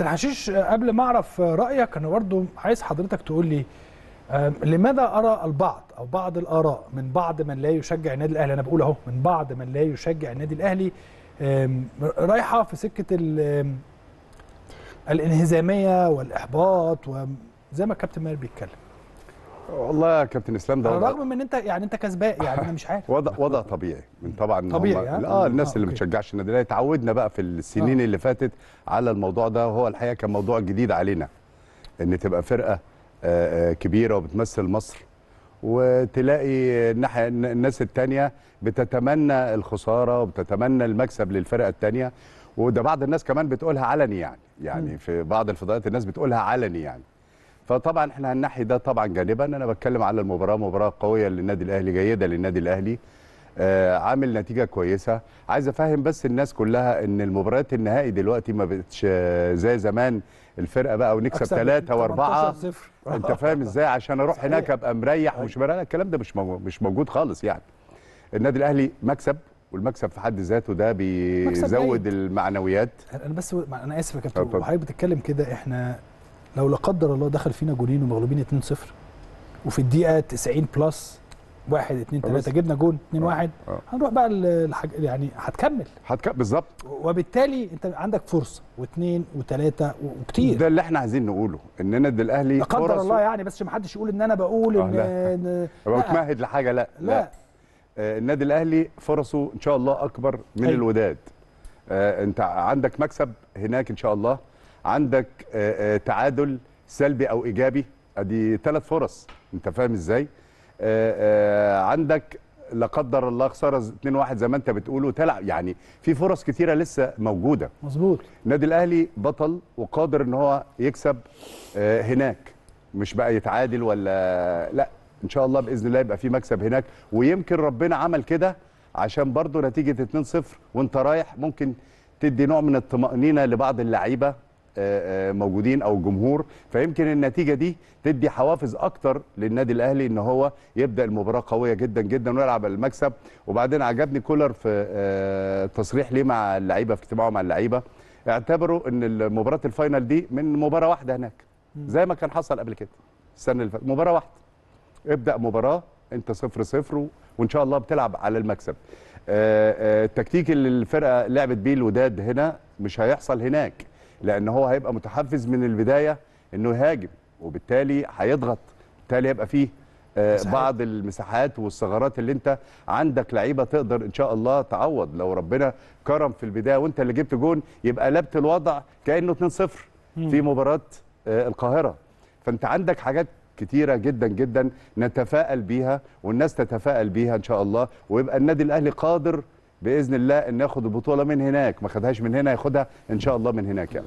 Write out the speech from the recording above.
الحشيش قبل ما اعرف رايك انا برضه عايز حضرتك تقول لي لماذا ارى البعض او بعض الاراء من بعض من لا يشجع النادي الاهلي انا بقول اهو من بعض من لا يشجع النادي الاهلي رايحه في سكه الانهزاميه والاحباط وزي ما الكابتن ماهر بيتكلم والله يا كابتن اسلام ده رغم من انت يعني انت كسبان يعني انا مش عارف وضع وضع طبيعي من طبعا طبيعي اه الناس آه اللي ما بتشجعش النادي الاهلي اتعودنا بقى في السنين آه. اللي فاتت على الموضوع ده وهو الحقيقه كان موضوع جديد علينا ان تبقى فرقه آه, آه، كبيره وبتمثل مصر وتلاقي الناحيه الناس الثانيه بتتمنى الخساره وبتتمنى المكسب للفرقه الثانيه وده بعض الناس كمان بتقولها علني يعني يعني م. في بعض الفضائيات الناس بتقولها علني يعني فطبعا احنا هنحي ده طبعا جانبا انا بتكلم على المباراه مباراه قويه للنادي الاهلي جيده للنادي الاهلي آه عامل نتيجه كويسه عايز افهم بس الناس كلها ان المباريات النهائي دلوقتي ما بقتش آه، زي زمان الفرقه بقى ونكسب ثلاثة واربعة انت فاهم ازاي عشان اروح هناك ابقى مريح أيوة. ومش مريح الكلام ده مش موجود مش موجود خالص يعني النادي الاهلي مكسب والمكسب في حد ذاته ده بيزود المعنويات انا بس انا اسف يا كابتن وحضرتك بتتكلم كده احنا لو لا قدر الله دخل فينا جونين ومغلوبين 2-0 وفي الدقيقه 90 بلس 1 2 3 جبنا جون 2 1 آه، آه. هنروح بقى الحاج... يعني هتكمل هتكمل بالظبط وبالتالي انت عندك فرصه واثنين وثلاثه وكتير ده اللي احنا عايزين نقوله ان انا ادي الاهلي لا قدر الله يعني بس ما حدش يقول ان انا بقول آه، ان لا. ان بتمهد لحاجه لا لا, لا. آه النادي الاهلي فرصه ان شاء الله اكبر من أي. طيب. الوداد آه انت عندك مكسب هناك ان شاء الله عندك آه، آه، تعادل سلبي او ايجابي ادي ثلاث فرص انت فاهم ازاي آه، عندك لا قدر الله خساره 2-1 زي ما انت بتقول وتلعب يعني في فرص كثيره لسه موجوده مظبوط النادي الاهلي بطل وقادر ان هو يكسب هناك مش بقى يتعادل ولا لا ان شاء الله باذن الله يبقى في مكسب هناك ويمكن ربنا عمل كده عشان برضه نتيجه 2-0 وانت رايح ممكن تدي نوع من الطمانينه لبعض اللعيبه آه، آه، موجودين او الجمهور فيمكن النتيجه دي تدي حوافز اكتر للنادي الاهلي ان هو يبدا المباراه قويه جدا جدا ويلعب المكسب وبعدين عجبني كولر في آه، تصريح ليه مع اللعيبه في اجتماعه مع اللعيبه اعتبروا ان مباراه الفاينل دي من مباراه واحده هناك زي ما كان حصل قبل كده السنه اللي فاتت مباراه واحده ابدا مباراه انت صفر صفر وان شاء الله بتلعب على المكسب التكتيك اللي الفرقه لعبت بيه الوداد هنا مش هيحصل هناك لان هو هيبقى متحفز من البدايه انه يهاجم وبالتالي هيضغط بالتالي هيبقى فيه آه، بعض المساحات والثغرات اللي انت عندك لعيبه تقدر ان شاء الله تعوض لو ربنا كرم في البدايه وانت اللي جبت جون يبقى قلبت الوضع كانه 2-0 في مباراه آه، القاهره فانت عندك حاجات كتيرة جدا جدا نتفائل بيها والناس تتفائل بيها ان شاء الله ويبقى النادي الاهلي قادر باذن الله ان ياخد البطوله من هناك ما خدهاش من هنا ياخدها ان شاء الله من هناك يعني.